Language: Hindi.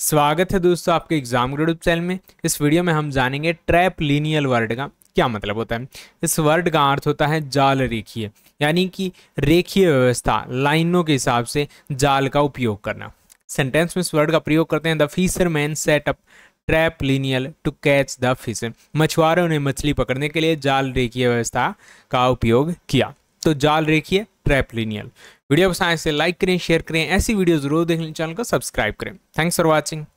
स्वागत है दोस्तों आपके एग्जाम ग्रेड चैनल में इस वीडियो में हम जानेंगे ट्रैप लीनियल वर्ड का क्या मतलब होता है इस वर्ड का अर्थ होता है जाल रेखीय यानी कि रेखीय व्यवस्था लाइनों के हिसाब से जाल का उपयोग करना सेंटेंस में इस वर्ड का प्रयोग करते हैं the fisherman setup trap lineal to catch the fish मछुआरों ने मछली पकड़ने के लिए जाल रेखीय व्यवस्था का उपयोग किया तो जाल रेखीय ट्रैपलिनियल वीडियो पसंद आए से लाइक करें शेयर करें ऐसी वीडियो जरूर देखने चैनल को सब्सक्राइब करें थैंक्स फॉर वॉचिंग